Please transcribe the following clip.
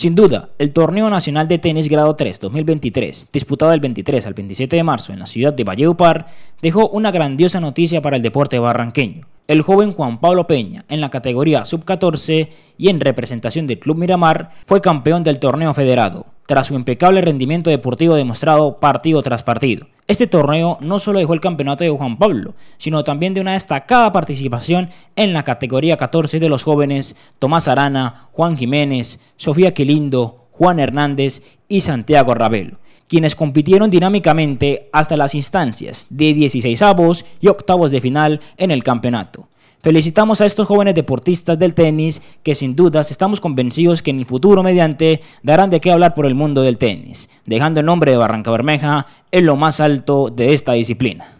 Sin duda, el Torneo Nacional de Tenis Grado 3 2023, disputado el 23 al 27 de marzo en la ciudad de Valleupar, dejó una grandiosa noticia para el deporte barranqueño. El joven Juan Pablo Peña, en la categoría sub-14 y en representación del Club Miramar, fue campeón del torneo federado tras su impecable rendimiento deportivo demostrado partido tras partido. Este torneo no solo dejó el campeonato de Juan Pablo, sino también de una destacada participación en la categoría 14 de los jóvenes Tomás Arana, Juan Jiménez, Sofía Quilindo, Juan Hernández y Santiago Ravelo, quienes compitieron dinámicamente hasta las instancias de 16avos y octavos de final en el campeonato. Felicitamos a estos jóvenes deportistas del tenis que sin dudas estamos convencidos que en el futuro mediante darán de qué hablar por el mundo del tenis, dejando el nombre de Barranca Bermeja en lo más alto de esta disciplina.